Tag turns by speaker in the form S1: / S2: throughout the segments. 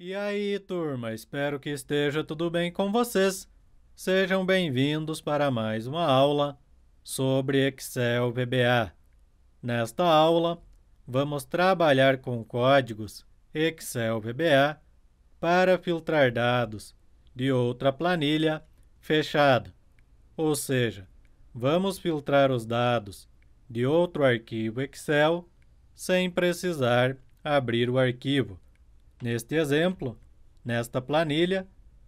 S1: E aí, turma, espero que esteja tudo bem com vocês. Sejam bem-vindos para mais uma aula sobre Excel VBA. Nesta aula, vamos trabalhar com códigos Excel VBA para filtrar dados de outra planilha fechada. Ou seja, vamos filtrar os dados de outro arquivo Excel sem precisar abrir o arquivo. Neste exemplo, nesta planilha,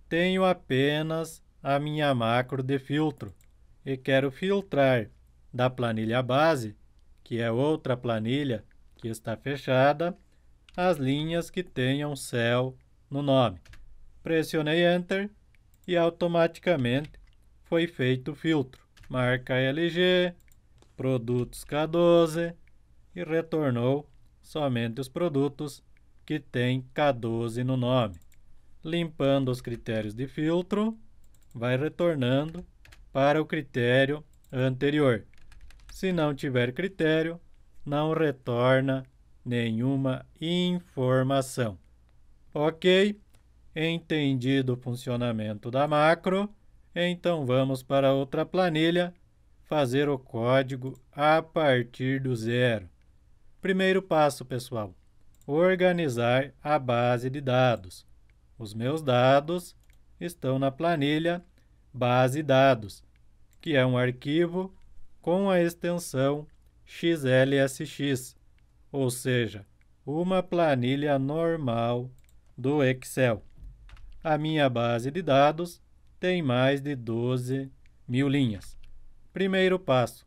S1: tenho apenas a minha macro de filtro e quero filtrar da planilha base, que é outra planilha que está fechada, as linhas que tenham céu no nome. Pressionei Enter e automaticamente foi feito o filtro. Marca LG, produtos K12 e retornou somente os produtos que tem K12 no nome. Limpando os critérios de filtro, vai retornando para o critério anterior. Se não tiver critério, não retorna nenhuma informação. Ok? Entendido o funcionamento da macro, então vamos para outra planilha fazer o código a partir do zero. Primeiro passo, pessoal, organizar a base de dados. Os meus dados estão na planilha base dados, que é um arquivo com a extensão xlsx, ou seja, uma planilha normal do Excel. A minha base de dados tem mais de 12 mil linhas. Primeiro passo: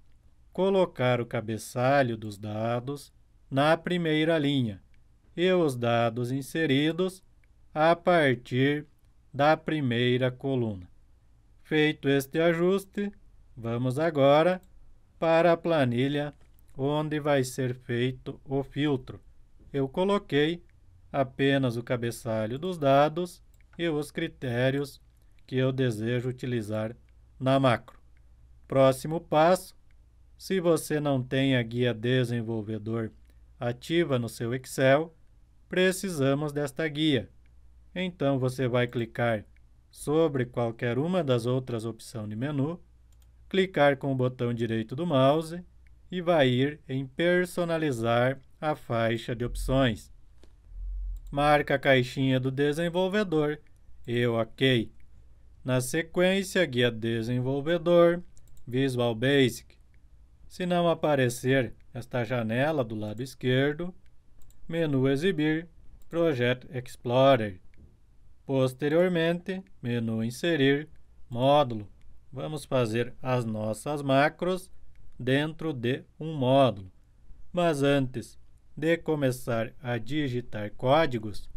S1: colocar o cabeçalho dos dados na primeira linha e os dados inseridos a partir da primeira coluna. Feito este ajuste, vamos agora para a planilha onde vai ser feito o filtro. Eu coloquei apenas o cabeçalho dos dados e os critérios que eu desejo utilizar na macro. Próximo passo, se você não tem a guia desenvolvedor ativa no seu Excel, precisamos desta guia. Então você vai clicar sobre qualquer uma das outras opções de menu, clicar com o botão direito do mouse e vai ir em personalizar a faixa de opções. Marca a caixinha do desenvolvedor, eu ok. Na sequência, guia desenvolvedor, Visual Basic. Se não aparecer esta janela do lado esquerdo, menu Exibir, Project Explorer. Posteriormente, menu Inserir, Módulo. Vamos fazer as nossas macros dentro de um módulo. Mas antes de começar a digitar códigos,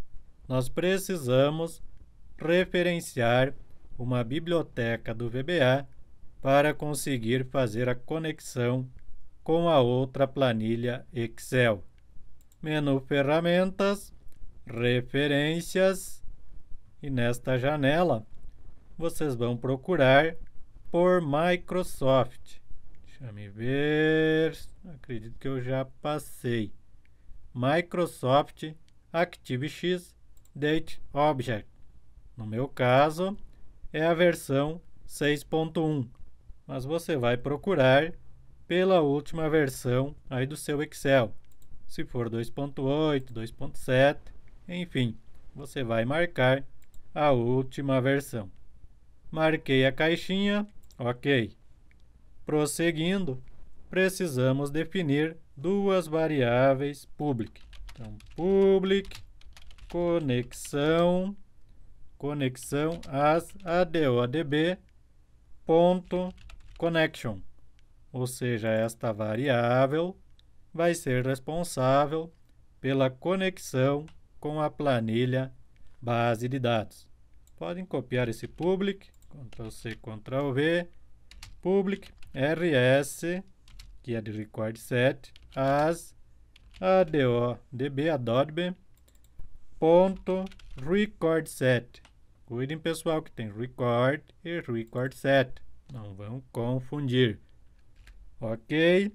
S1: nós precisamos referenciar uma biblioteca do VBA para conseguir fazer a conexão com a outra planilha Excel menu ferramentas, referências e nesta janela vocês vão procurar por Microsoft. Deixa me ver, acredito que eu já passei. Microsoft ActiveX Date Object. No meu caso, é a versão 6.1, mas você vai procurar pela última versão aí do seu Excel. Se for 2.8, 2.7, enfim, você vai marcar a última versão. Marquei a caixinha, ok. Prosseguindo, precisamos definir duas variáveis public. Então, public conexão conexão as ADODB ponto connection, ou seja, esta variável vai ser responsável pela conexão com a planilha base de dados. Podem copiar esse public, Ctrl C, Ctrl V, public rs, que é de record set, as DB, Adobe, ponto record set. Cuidem pessoal que tem record e record set. Não vão confundir. Ok?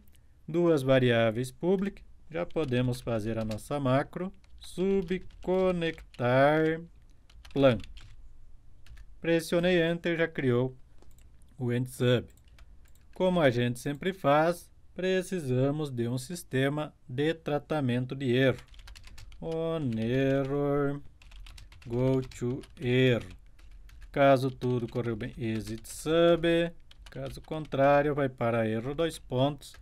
S1: duas variáveis public, já podemos fazer a nossa macro subconectar plan. Pressionei Enter, já criou o EndSub. Como a gente sempre faz, precisamos de um sistema de tratamento de erro. On error, go to erro. Caso tudo correu bem, exit sub. Caso contrário, vai para erro dois pontos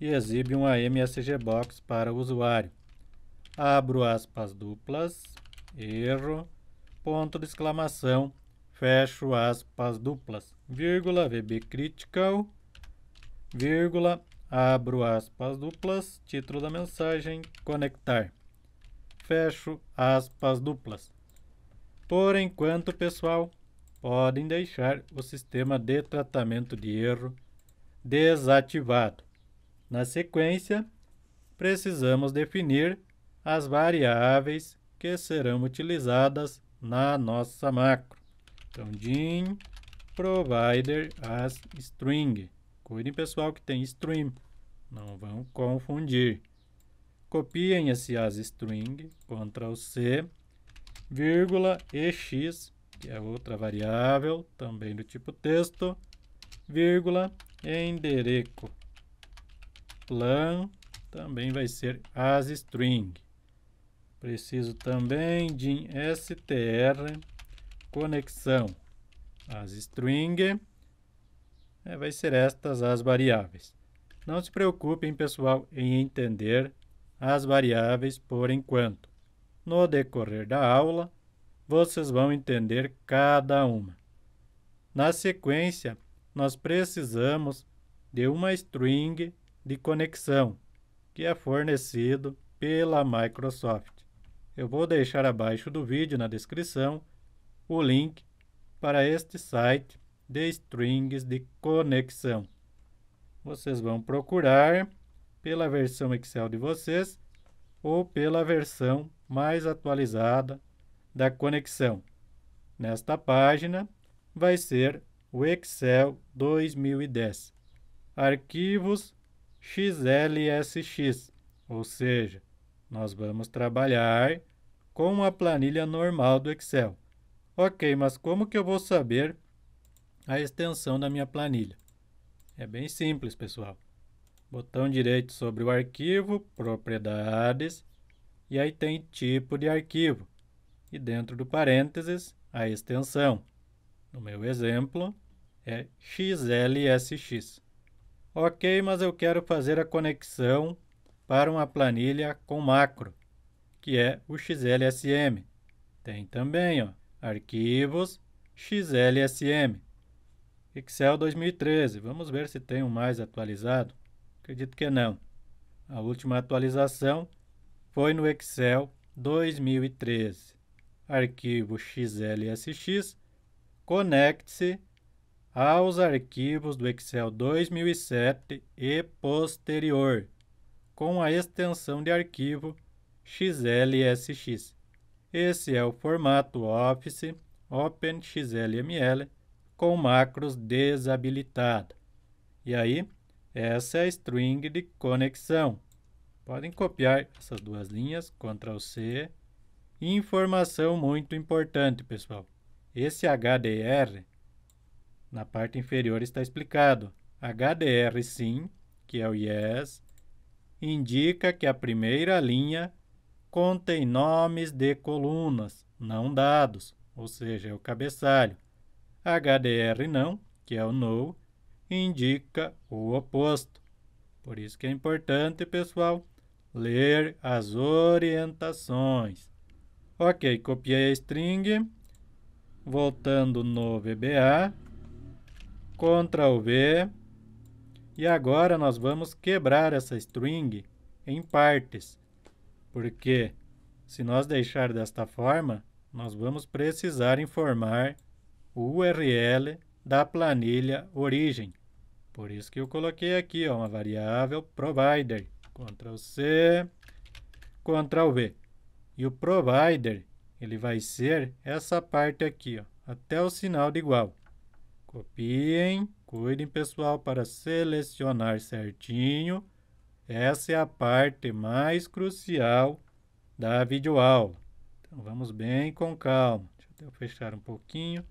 S1: e exibe um AMSG Box para o usuário. Abro aspas duplas, erro, ponto de exclamação, fecho aspas duplas, vírgula, VB Critical, vírgula, abro aspas duplas, título da mensagem, conectar, fecho aspas duplas. Por enquanto, pessoal, podem deixar o sistema de tratamento de erro desativado. Na sequência, precisamos definir as variáveis que serão utilizadas na nossa macro. Então, din provider as string. Cuidem, pessoal, que tem stream. Não vão confundir. Copiem esse as string, Ctrl C, vírgula ex, que é outra variável, também do tipo texto, vírgula endereço plan também vai ser as string. Preciso também de str conexão as string. É, vai ser estas as variáveis. Não se preocupem, pessoal, em entender as variáveis por enquanto. No decorrer da aula, vocês vão entender cada uma. Na sequência, nós precisamos de uma string de conexão que é fornecido pela Microsoft. Eu vou deixar abaixo do vídeo na descrição o link para este site de strings de conexão. Vocês vão procurar pela versão Excel de vocês ou pela versão mais atualizada da conexão. Nesta página vai ser o Excel 2010. Arquivos XLSX, ou seja, nós vamos trabalhar com a planilha normal do Excel. Ok, mas como que eu vou saber a extensão da minha planilha? É bem simples, pessoal. Botão direito sobre o arquivo, propriedades, e aí tem tipo de arquivo. E dentro do parênteses, a extensão. No meu exemplo, é XLSX. Ok, mas eu quero fazer a conexão para uma planilha com macro, que é o XLSM. Tem também, ó, arquivos XLSM. Excel 2013. Vamos ver se tem um mais atualizado. Acredito que não. A última atualização foi no Excel 2013. Arquivo XLSX. Conecte-se aos arquivos do Excel 2007 e posterior, com a extensão de arquivo XLSX. Esse é o formato Office OpenXLML com macros desabilitada. E aí, essa é a string de conexão. Podem copiar essas duas linhas, Ctrl C. Informação muito importante, pessoal. Esse HDR na parte inferior está explicado. HDR sim, que é o yes, indica que a primeira linha contém nomes de colunas, não dados, ou seja, é o cabeçalho. HDR não, que é o no, indica o oposto. Por isso que é importante, pessoal, ler as orientações. Ok, copiei a string. Voltando no VBA, Ctrl V. E agora nós vamos quebrar essa string em partes, porque se nós deixar desta forma, nós vamos precisar informar o URL da planilha origem. Por isso que eu coloquei aqui ó, uma variável provider, Ctrl C, Ctrl V. E o provider, ele vai ser essa parte aqui, ó, até o sinal de igual. Copiem, cuidem pessoal para selecionar certinho. Essa é a parte mais crucial da videoaula. Então vamos bem com calma. Deixa eu fechar um pouquinho.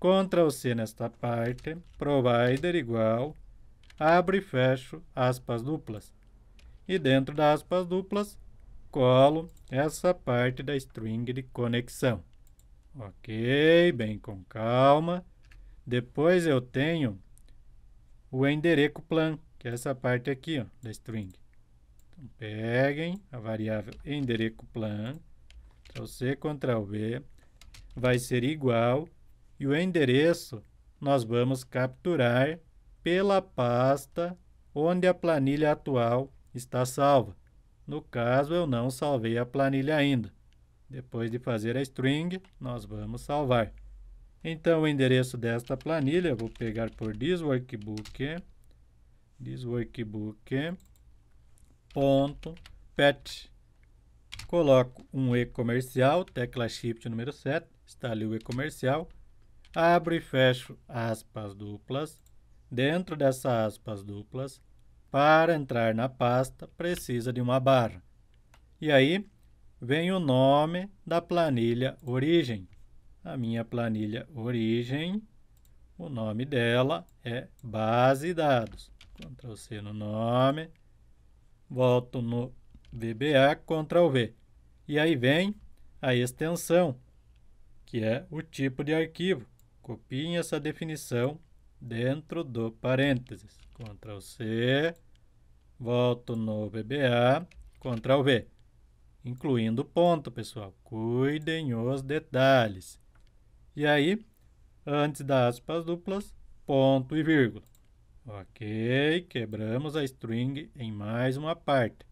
S1: Ctrl C nesta parte, provider igual, Abre, e fecho aspas duplas. E dentro das aspas duplas, colo essa parte da string de conexão. Ok, bem com calma. Depois eu tenho o endereço plan, que é essa parte aqui ó, da string. Então, peguem a variável endereço plan, Ctrl C, Ctrl V, vai ser igual, e o endereço nós vamos capturar pela pasta onde a planilha atual está salva. No caso, eu não salvei a planilha ainda. Depois de fazer a string, nós vamos salvar. Então, o endereço desta planilha, vou pegar por this workbook, this workbook, ponto, pet, coloco um e-comercial, tecla shift número 7, está ali o e-comercial, abro e fecho aspas duplas, dentro dessas aspas duplas, para entrar na pasta, precisa de uma barra. E aí, vem o nome da planilha origem a minha planilha origem, o nome dela é base dados. Ctrl C no nome, volto no VBA, Ctrl V. E aí vem a extensão, que é o tipo de arquivo. Copiem essa definição dentro do parênteses. Ctrl C, volto no VBA, Ctrl V, incluindo ponto, pessoal. Cuidem os detalhes. E aí, antes das aspas duplas, ponto e vírgula. Ok, quebramos a string em mais uma parte.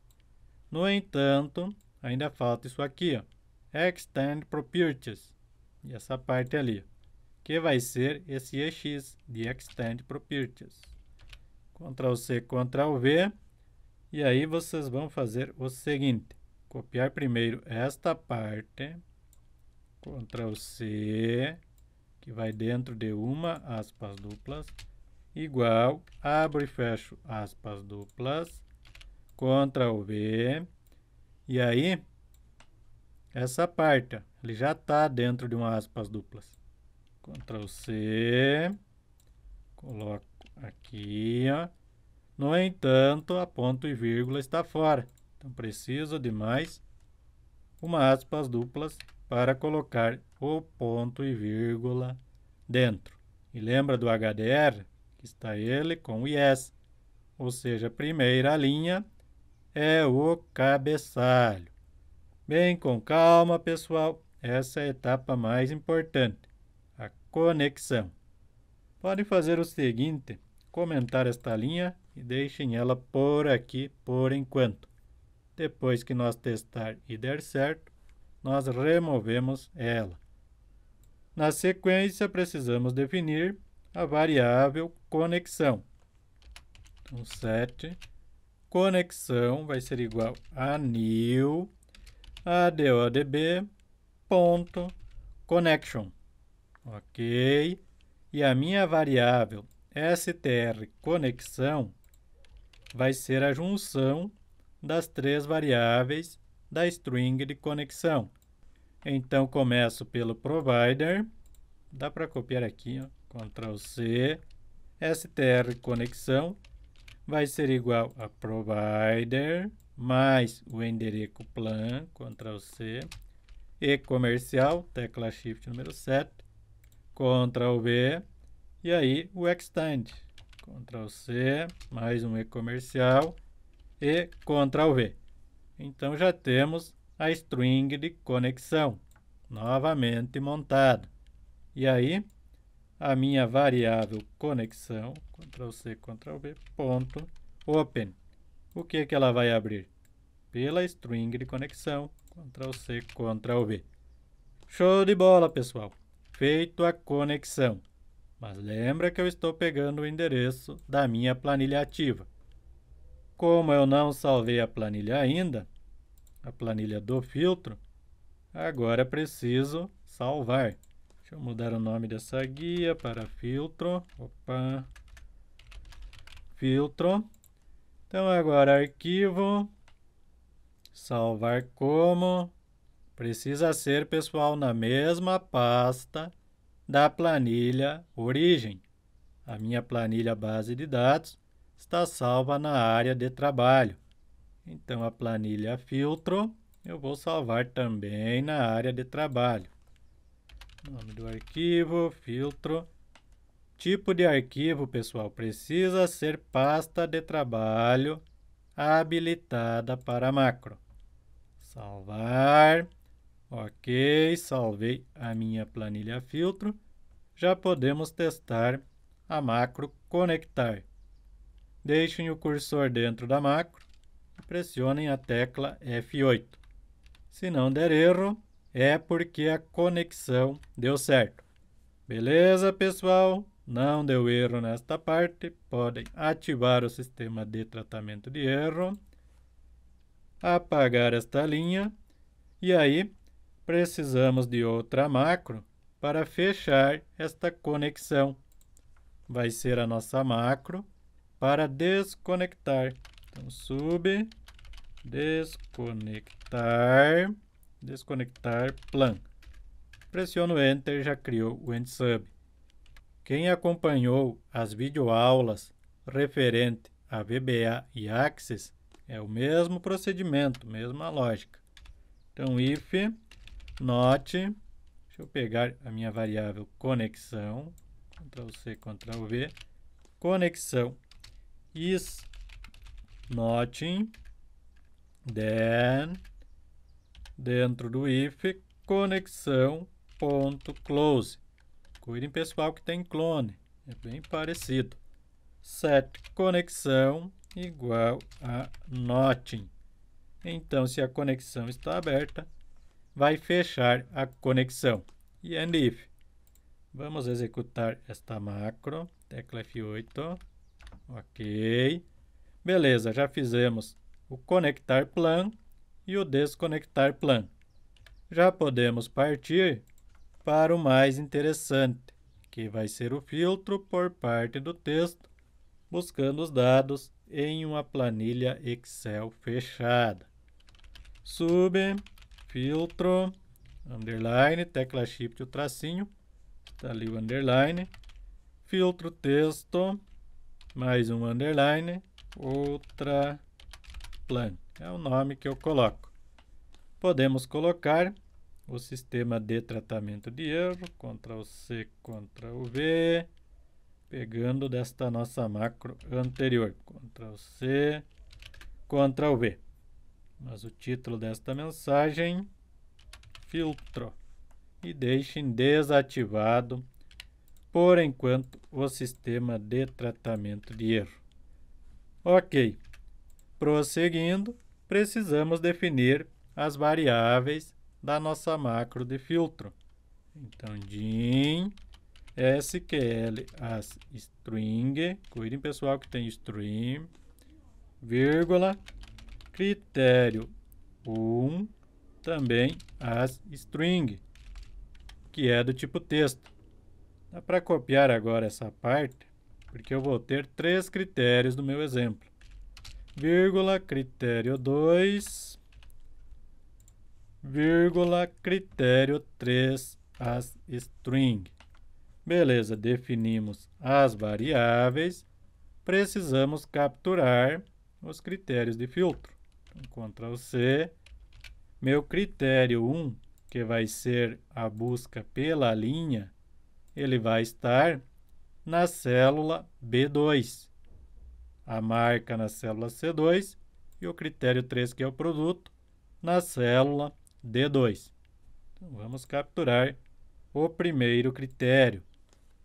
S1: No entanto, ainda falta isso aqui, ó, extend properties, e essa parte ali, que vai ser esse ex de extend properties. Ctrl C, Ctrl V, e aí vocês vão fazer o seguinte, copiar primeiro esta parte, Ctrl C, que vai dentro de uma aspas duplas, igual, abro e fecho aspas duplas, Ctrl V, e aí essa parte, ele já está dentro de uma aspas duplas. Ctrl C, coloco aqui, ó. No entanto, a ponto e vírgula está fora. Então, preciso de mais uma aspas duplas para colocar o ponto e vírgula dentro. E lembra do HDR? Que está ele com o IES. Ou seja, a primeira linha é o cabeçalho. Bem com calma, pessoal. Essa é a etapa mais importante, a conexão. Podem fazer o seguinte, comentar esta linha e deixem ela por aqui por enquanto. Depois que nós testar e der certo, nós removemos ela. Na sequência, precisamos definir a variável conexão. Então, set conexão vai ser igual a new adodb ponto connection. Ok? E a minha variável str conexão vai ser a junção das três variáveis da string de conexão. Então, começo pelo provider. Dá para copiar aqui, ó. Ctrl C. STR conexão vai ser igual a provider mais o endereço plan, Ctrl C, e comercial, tecla Shift número 7, Ctrl V, e aí o extend, Ctrl C, mais um e comercial, e Ctrl V. Então já temos a string de conexão novamente montada. E aí a minha variável conexão, Ctrl C, Ctrl V, ponto, open. O que, é que ela vai abrir? Pela string de conexão, Ctrl C, Ctrl V. Show de bola, pessoal! Feito a conexão. Mas lembra que eu estou pegando o endereço da minha planilha ativa. Como eu não salvei a planilha ainda, a planilha do filtro, agora preciso salvar. Deixa eu mudar o nome dessa guia para filtro. Opa! Filtro. Então agora arquivo, salvar como. Precisa ser, pessoal, na mesma pasta da planilha origem. A minha planilha base de dados está salva na área de trabalho. Então, a planilha filtro eu vou salvar também na área de trabalho. Nome do arquivo, filtro. Tipo de arquivo, pessoal, precisa ser pasta de trabalho habilitada para macro. Salvar. Ok, salvei a minha planilha filtro. Já podemos testar a macro conectar. Deixem o cursor dentro da macro e pressionem a tecla F8. Se não der erro, é porque a conexão deu certo. Beleza, pessoal? Não deu erro nesta parte. Podem ativar o sistema de tratamento de erro, apagar esta linha e aí precisamos de outra macro para fechar esta conexão. Vai ser a nossa macro para desconectar. Então, sub, desconectar, desconectar plan. Pressiono Enter, já criou o EndSub. Quem acompanhou as videoaulas referente a VBA e Access, é o mesmo procedimento, mesma lógica. Então, if not, deixa eu pegar a minha variável conexão, Ctrl C, Ctrl V, conexão is nothing then dentro do if conexão ponto close. Cuidem pessoal que tem clone, é bem parecido. Set conexão igual a nothing. Então, se a conexão está aberta, vai fechar a conexão. E end if. Vamos executar esta macro, tecla F8. Ok. Beleza, já fizemos o conectar plan e o desconectar plan. Já podemos partir para o mais interessante, que vai ser o filtro por parte do texto, buscando os dados em uma planilha Excel fechada. Sub, filtro, underline, tecla shift o tracinho, está ali o underline, filtro texto, mais um underline, outra plan. É o nome que eu coloco. Podemos colocar o sistema de tratamento de erro, Ctrl C, Ctrl V, pegando desta nossa macro anterior, Ctrl C, Ctrl V. Mas o título desta mensagem, filtro, e deixem desativado por enquanto, o sistema de tratamento de erro. Ok, prosseguindo, precisamos definir as variáveis da nossa macro de filtro. Então, din SQL as string, cuidem pessoal que tem string, vírgula, critério 1, também as string, que é do tipo texto. Dá para copiar agora essa parte, porque eu vou ter três critérios no meu exemplo. Vírgula, critério 2, vírgula, critério 3, as string. Beleza, definimos as variáveis. Precisamos capturar os critérios de filtro. Então, Ctrl C. Meu critério 1, que vai ser a busca pela linha, ele vai estar na célula B2. A marca na célula C2 e o critério 3, que é o produto, na célula D2. Então, vamos capturar o primeiro critério.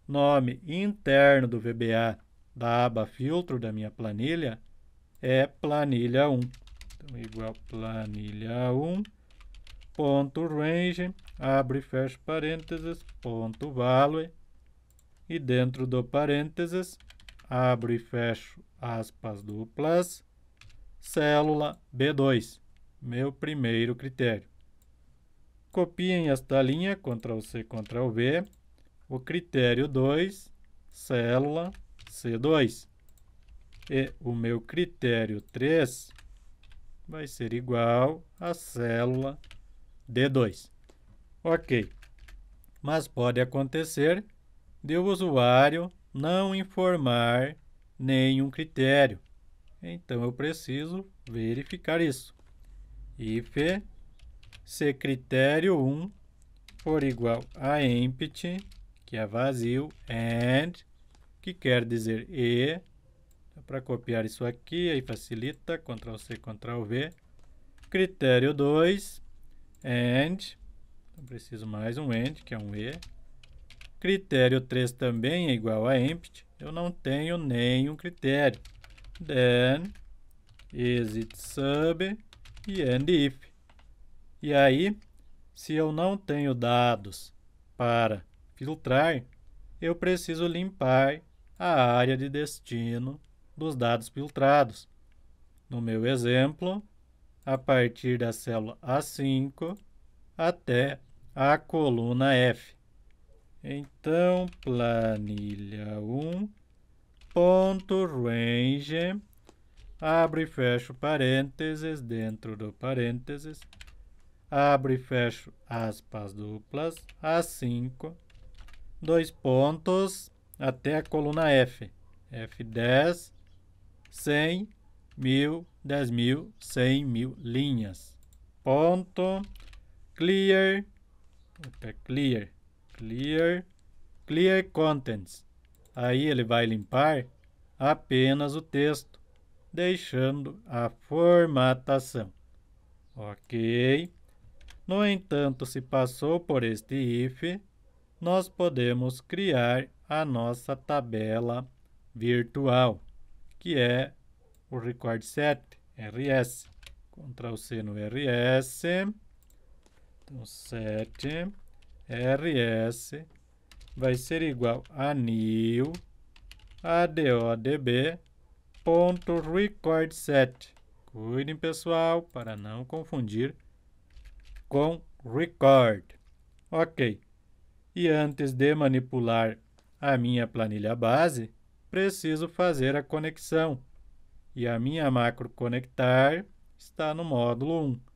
S1: Nome interno do VBA da aba filtro da minha planilha é planilha 1. Então, igual planilha 1.range ponto range abre e fecha parênteses, ponto value, e dentro do parênteses, abre e fecha aspas duplas, célula B2, meu primeiro critério. Copiem esta linha, Ctrl+C, Ctrl+V, o critério 2, célula C2. E o meu critério 3 vai ser igual à célula D2. Ok. Mas pode acontecer de o usuário não informar nenhum critério. Então eu preciso verificar isso. If se critério 1 for igual a empty, que é vazio, and, que quer dizer e. Para copiar isso aqui, aí facilita, Ctrl C, Ctrl V. Critério 2, and, preciso mais um end, que é um E. Critério 3 também é igual a empty. Eu não tenho nenhum critério. Then, exit sub e end if. E aí, se eu não tenho dados para filtrar, eu preciso limpar a área de destino dos dados filtrados. No meu exemplo, a partir da célula A5 até a coluna F. Então, planilha 1, ponto range, abre e fecha parênteses, dentro do parênteses, abre e fecha aspas duplas, A5, dois pontos, até a coluna F. F10, 100, 1000, 10 mil, 100 mil linhas. Ponto, clear, clear. Clear. Clear contents. Aí ele vai limpar apenas o texto, deixando a formatação. Ok. No entanto, se passou por este if, nós podemos criar a nossa tabela virtual, que é o record set, RS. Ctrl C no RS. Então, 7 RS vai ser igual a new ADODB ponto record set. Cuidem, pessoal, para não confundir com record. Ok. E antes de manipular a minha planilha base, preciso fazer a conexão. E a minha macro conectar está no módulo 1.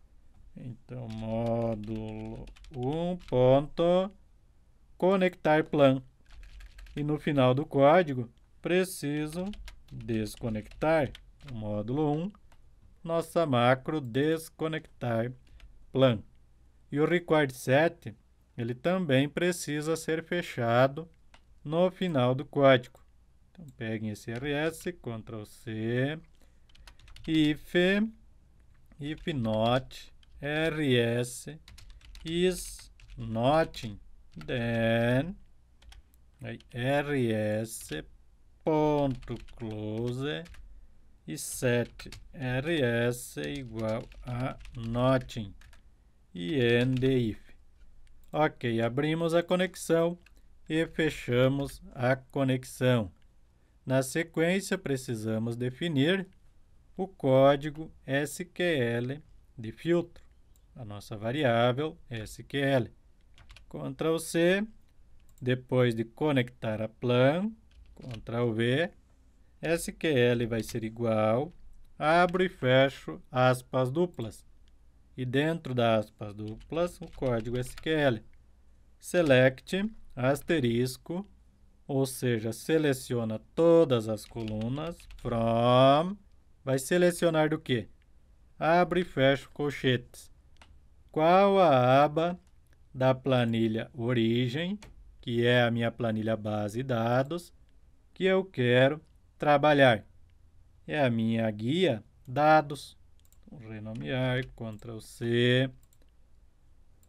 S1: Então, módulo 1 ponto conectar plan. E no final do código, preciso desconectar o módulo 1, nossa macro desconectar plan. E o required set, ele também precisa ser fechado no final do código. Então, peguem esse RS, Ctrl C, if, if not, rs is not then rs ponto close e set rs igual a notin e end if. Ok, abrimos a conexão e fechamos a conexão. Na sequência, precisamos definir o código SQL de filtro
S2: a nossa variável é
S1: SQL. Ctrl C, depois de conectar a plan, Ctrl V, SQL vai ser igual, abro e fecho aspas duplas. E dentro das aspas duplas, o código SQL. Select, asterisco, ou seja, seleciona todas as colunas, from, vai selecionar do que? Abre e fecha colchetes qual a aba da planilha origem, que é a minha planilha base dados, que eu quero trabalhar. É a minha guia dados. Vou renomear, Ctrl C.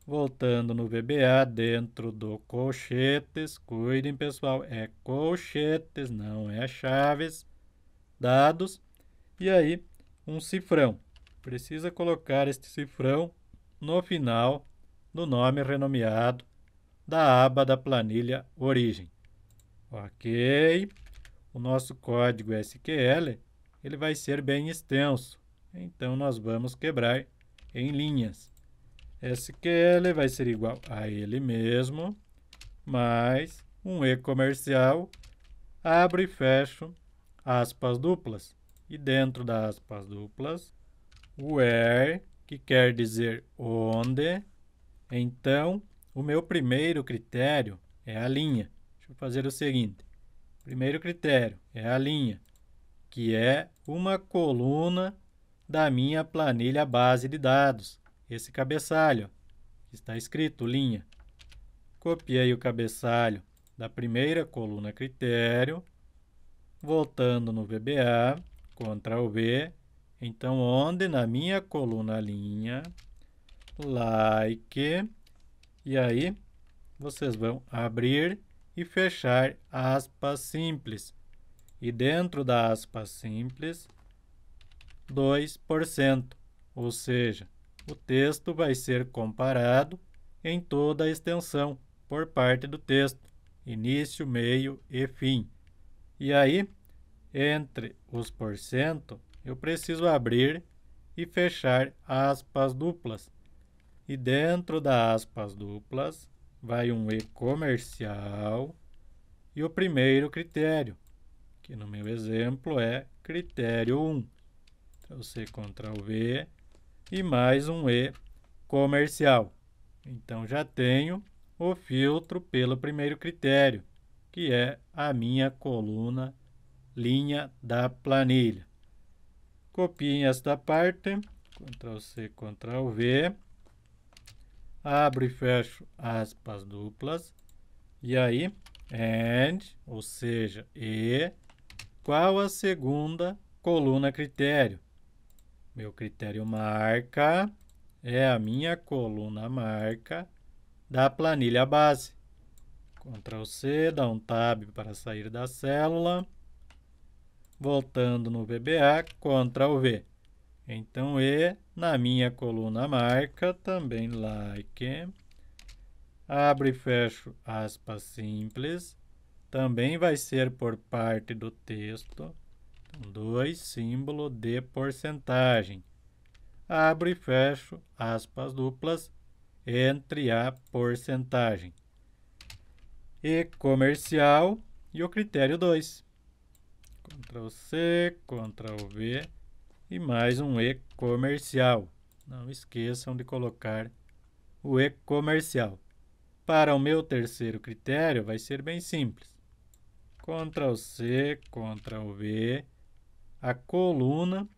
S1: Voltando no VBA, dentro do colchetes, cuidem pessoal, é colchetes, não é chaves, dados, e aí um cifrão. Precisa colocar este cifrão no final do nome renomeado da aba da planilha Origem. Ok, o nosso código SQL ele vai ser bem extenso, então nós vamos quebrar em linhas. SQL vai ser igual a ele mesmo, mais um E comercial, abre e fecho aspas duplas. E dentro das aspas duplas, where que quer dizer onde. Então, o meu primeiro critério é a linha. Deixa eu fazer o seguinte. Primeiro critério é a linha, que é uma coluna da minha planilha base de dados. Esse cabeçalho, está escrito linha. Copiei o cabeçalho da primeira coluna critério, voltando no VBA, Ctrl V, então, onde na minha coluna linha, like, e aí vocês vão abrir e fechar aspas simples. E dentro da aspa simples, 2%. Ou seja, o texto vai ser comparado em toda a extensão por parte do texto, início, meio e fim. E aí, entre os porcento, eu preciso abrir e fechar aspas duplas. E dentro da aspas duplas vai um E comercial e o primeiro critério, que no meu exemplo é critério 1. Então, C Ctrl V e mais um E comercial. Então já tenho o filtro pelo primeiro critério, que é a minha coluna linha da planilha. Copiem esta parte, Ctrl C, Ctrl V, abro e fecho aspas duplas, e aí, and, ou seja, e, qual a segunda coluna critério? Meu critério marca é a minha coluna marca da planilha base. Ctrl C, dá um tab para sair da célula voltando no VBA contra o V. Então, E, na minha coluna marca, também like, abre e fecho aspas simples, também vai ser por parte do texto, 2, símbolo de porcentagem, abre e fecho aspas duplas, entre a porcentagem. E comercial e o critério 2. Ctrl C, Ctrl V e mais um E comercial. Não esqueçam de colocar o E comercial. Para o meu terceiro critério, vai ser bem simples. Ctrl C, Ctrl V, a coluna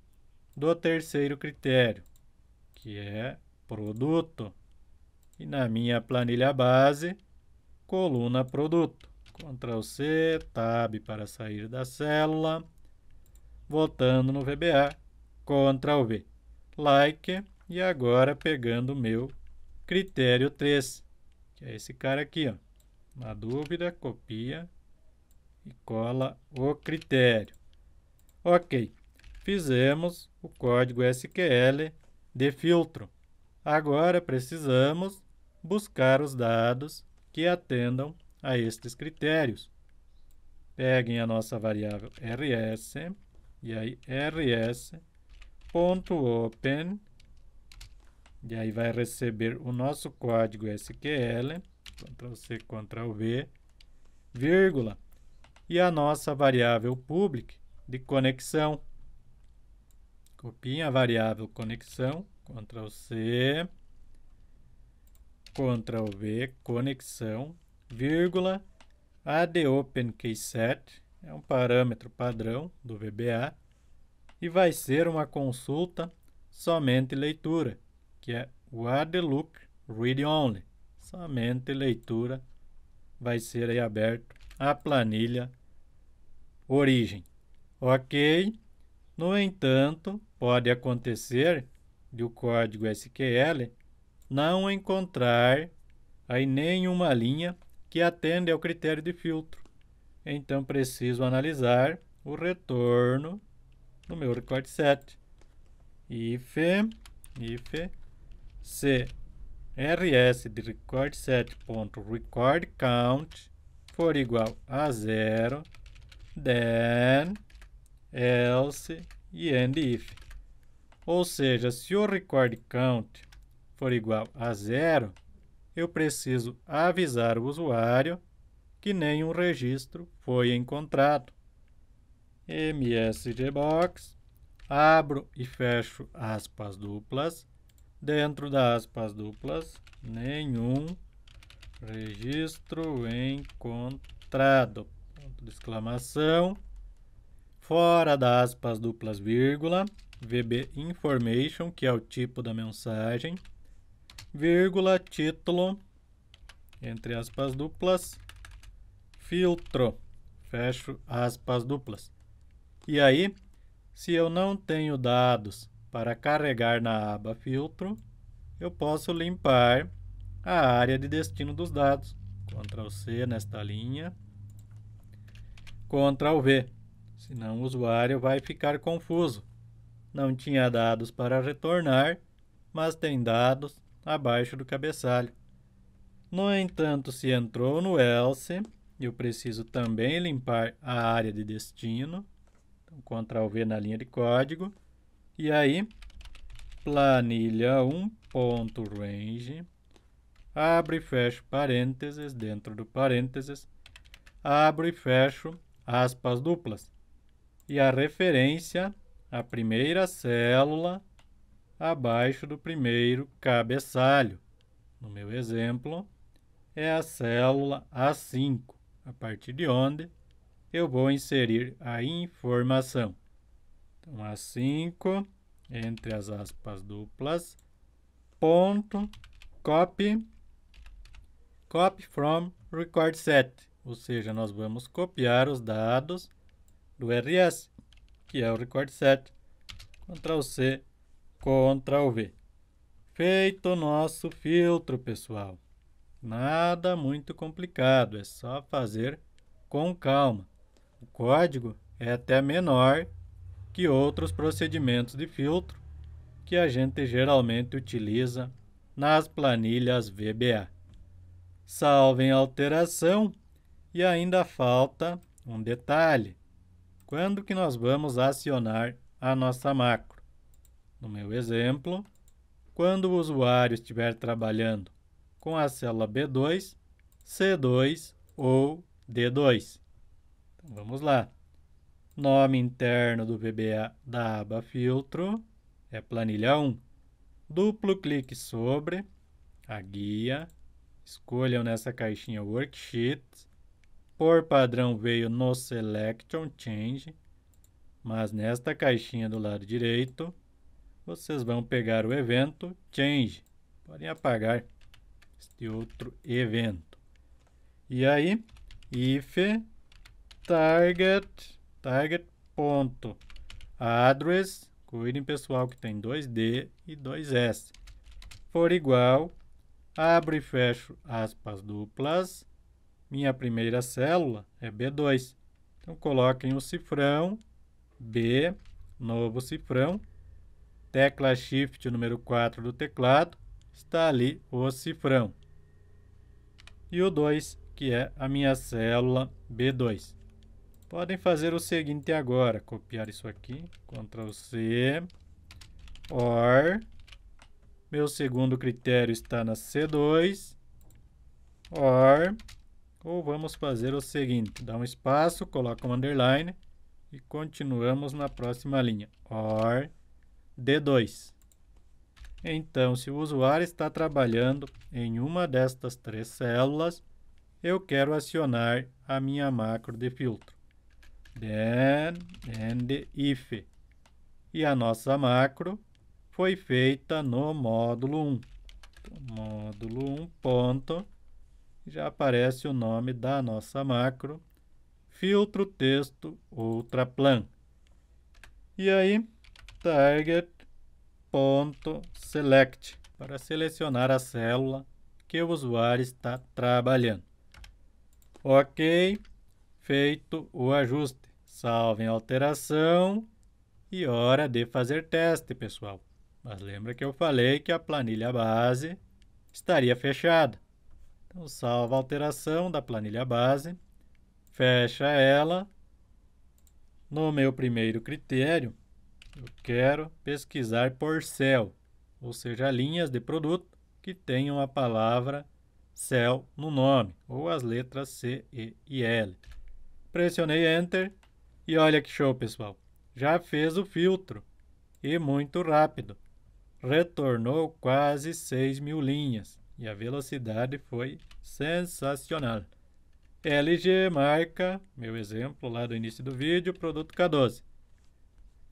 S1: do terceiro critério, que é produto. E na minha planilha base, coluna produto. Ctrl C, Tab para sair da célula. Voltando no VBA, Ctrl V, Like. E agora pegando o meu critério 3, que é esse cara aqui. Ó. Na dúvida, copia e cola o critério. Ok, fizemos o código SQL de filtro. Agora precisamos buscar os dados que atendam a estes critérios. Peguem a nossa variável rs e aí rs.open e aí vai receber o nosso código SQL, Ctrl C, Ctrl V, vírgula, e a nossa variável public de conexão. Copiem a variável conexão, Ctrl C, Ctrl V, conexão, vírgula adopenkey7 é um parâmetro padrão do VBA e vai ser uma consulta somente leitura, que é o adelook read only. Somente leitura vai ser aí aberto a planilha origem. OK? No entanto, pode acontecer de o código SQL não encontrar aí nenhuma linha que atende ao critério de filtro. Então, preciso analisar o retorno no meu record set. If, if se rs de record set ponto record count for igual a zero, then else e end if. Ou seja, se o record count for igual a zero, eu preciso avisar o usuário que nenhum registro foi encontrado. msgbox, abro e fecho aspas duplas, dentro das aspas duplas, nenhum registro encontrado, ponto de exclamação, fora das aspas duplas, vírgula, VB Information, que é o tipo da mensagem, vírgula, título, entre aspas duplas, filtro, fecho aspas duplas. E aí, se eu não tenho dados para carregar na aba filtro, eu posso limpar a área de destino dos dados. Ctrl C nesta linha, Ctrl V, senão o usuário vai ficar confuso. Não tinha dados para retornar, mas tem dados abaixo do cabeçalho. No entanto, se entrou no else, eu preciso também limpar a área de destino. Então, Ctrl V na linha de código. E aí, planilha 1.range, abre e fecho parênteses, dentro do parênteses, abro e fecho aspas duplas. E a referência, a primeira célula abaixo do primeiro cabeçalho. No meu exemplo, é a célula A5, a partir de onde eu vou inserir a informação. Então, A5, entre as aspas duplas, ponto, copy, copy from record set. Ou seja, nós vamos copiar os dados do RS, que é o record set. Ctrl C, Ctrl V. Feito o nosso filtro, pessoal. Nada muito complicado, é só fazer com calma. O código é até menor que outros procedimentos de filtro que a gente geralmente utiliza nas planilhas VBA. Salvem alteração e ainda falta um detalhe. Quando que nós vamos acionar a nossa macro? No meu exemplo, quando o usuário estiver trabalhando com a célula B2, C2 ou D2. Então, vamos lá. Nome interno do VBA da aba Filtro é planilha 1. Duplo clique sobre a guia. Escolham nessa caixinha Worksheet. Por padrão veio no Selection Change, mas nesta caixinha do lado direito vocês vão pegar o evento change, podem apagar este outro evento. E aí, if target, target ponto address, cuidem pessoal que tem 2D e 2S, for igual, abre e fecho aspas duplas, minha primeira célula é B2. Então, coloquem o cifrão, B, novo cifrão, tecla Shift número 4 do teclado, está ali o cifrão. E o 2, que é a minha célula B2. Podem fazer o seguinte agora, copiar isso aqui, Ctrl C, OR, meu segundo critério está na C2, OR, ou vamos fazer o seguinte, dá um espaço, coloca um underline e continuamos na próxima linha, OR, D2. Então, se o usuário está trabalhando em uma destas três células, eu quero acionar a minha macro de filtro. Then and if. E a nossa macro foi feita no módulo 1. Então, módulo 1 ponto, já aparece o nome da nossa macro, filtro texto outra plan. E aí, target.select para selecionar a célula que o usuário está trabalhando. Ok, feito o ajuste. Salvem a alteração e hora de fazer teste, pessoal. Mas lembra que eu falei que a planilha base estaria fechada. Então, salva a alteração da planilha base, fecha ela. No meu primeiro critério, eu quero pesquisar por cell, ou seja, linhas de produto que tenham a palavra cell no nome, ou as letras C, E e L. Pressionei Enter e olha que show, pessoal. Já fez o filtro e muito rápido. Retornou quase 6 mil linhas e a velocidade foi sensacional. LG marca, meu exemplo lá do início do vídeo, produto K12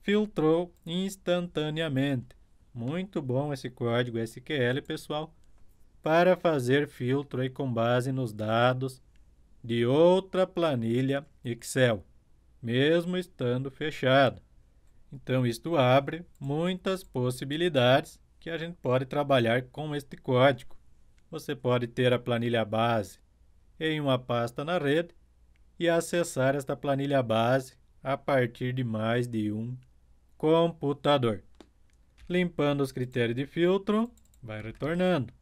S1: filtrou instantaneamente. Muito bom esse código SQL, pessoal, para fazer filtro aí com base nos dados de outra planilha Excel, mesmo estando fechado. Então, isto abre muitas possibilidades que a gente pode trabalhar com este código. Você pode ter a planilha base em uma pasta na rede e acessar esta planilha base a partir de mais de um computador. Limpando os critérios de filtro, vai retornando.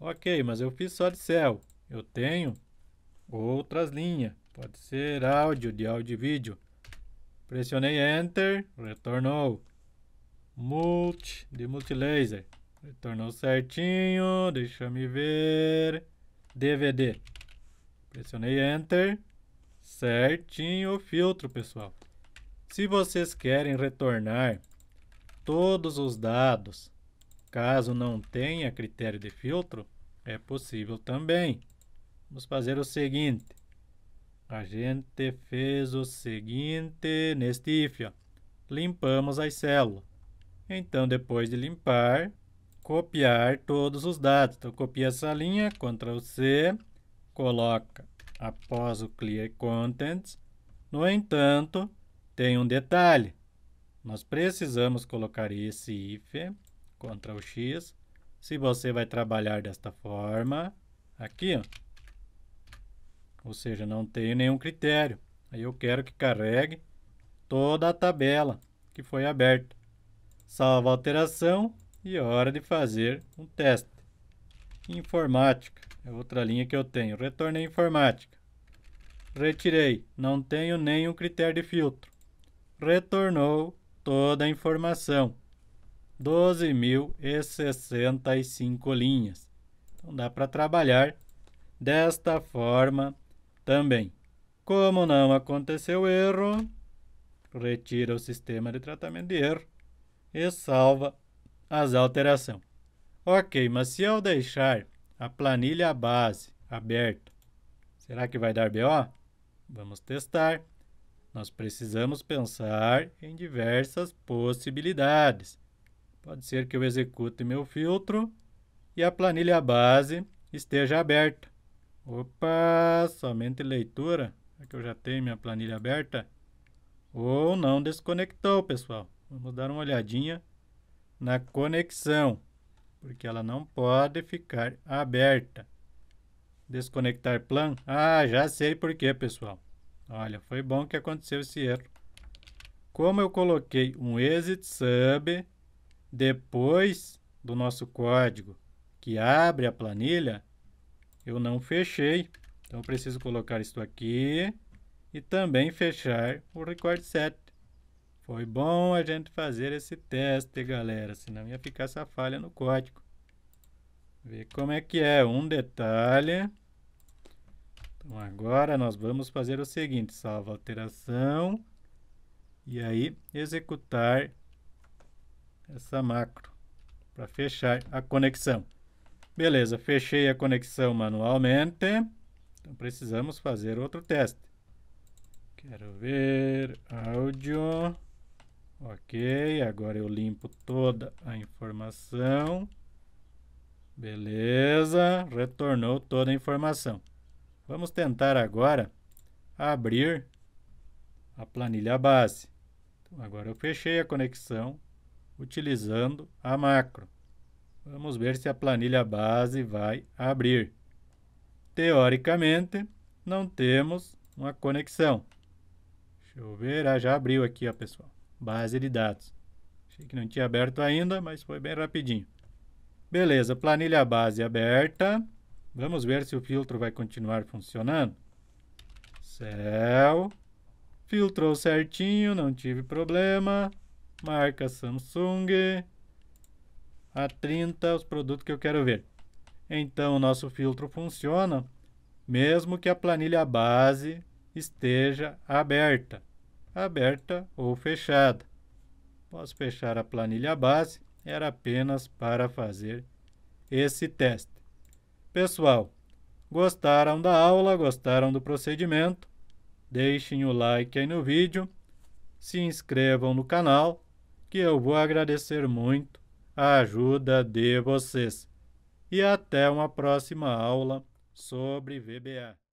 S1: Ok, mas eu fiz só de céu. Eu tenho outras linhas. Pode ser áudio, de áudio e vídeo. Pressionei Enter, retornou. Multi, de multilaser. Retornou certinho, deixa me ver. DVD. Pressionei Enter, certinho o filtro, pessoal. Se vocês querem retornar todos os dados, caso não tenha critério de filtro, é possível também. Vamos fazer o seguinte. A gente fez o seguinte neste if, ó. limpamos as células. Então, depois de limpar, copiar todos os dados. Então, copia essa linha, Ctrl C, coloca após o Clear Contents. No entanto, tem um detalhe. Nós precisamos colocar esse if contra o x. Se você vai trabalhar desta forma, aqui, ó. Ou seja, não tenho nenhum critério. Aí eu quero que carregue toda a tabela que foi aberta. Salva a alteração e é hora de fazer um teste. Informática é outra linha que eu tenho. Retornei informática. Retirei. Não tenho nenhum critério de filtro retornou toda a informação. 12.065 linhas. Então dá para trabalhar desta forma também. Como não aconteceu erro, retira o sistema de tratamento de erro e salva as alterações. Ok, mas se eu deixar a planilha base aberta, será que vai dar BO? Vamos testar. Nós precisamos pensar em diversas possibilidades. Pode ser que eu execute meu filtro e a planilha base esteja aberta. Opa, somente leitura. Aqui é que eu já tenho minha planilha aberta? Ou não desconectou, pessoal. Vamos dar uma olhadinha na conexão, porque ela não pode ficar aberta. Desconectar plan. Ah, já sei por quê, pessoal. Olha, foi bom que aconteceu esse erro. Como eu coloquei um exit sub depois do nosso código que abre a planilha, eu não fechei. Então, eu preciso colocar isso aqui e também fechar o record set. Foi bom a gente fazer esse teste, galera, senão ia ficar essa falha no código. Ver como é que é. Um detalhe. Então agora nós vamos fazer o seguinte, salva alteração e aí executar essa macro para fechar a conexão. Beleza, fechei a conexão manualmente. Então precisamos fazer outro teste. Quero ver áudio. Ok, agora eu limpo toda a informação. Beleza, retornou toda a informação. Vamos tentar agora abrir a planilha base. Então, agora eu fechei a conexão utilizando a macro. Vamos ver se a planilha base vai abrir. Teoricamente, não temos uma conexão. Deixa eu ver, ah, já abriu aqui, ó, pessoal. Base de dados. Achei que não tinha aberto ainda, mas foi bem rapidinho. Beleza, planilha base aberta. Vamos ver se o filtro vai continuar funcionando. Céu. Filtrou certinho, não tive problema. Marca Samsung. A30, os produtos que eu quero ver. Então, o nosso filtro funciona, mesmo que a planilha base esteja aberta. Aberta ou fechada. Posso fechar a planilha base, era apenas para fazer esse teste. Pessoal, gostaram da aula? Gostaram do procedimento? Deixem o like aí no vídeo, se inscrevam no canal, que eu vou agradecer muito a ajuda de vocês. E até uma próxima aula sobre VBA.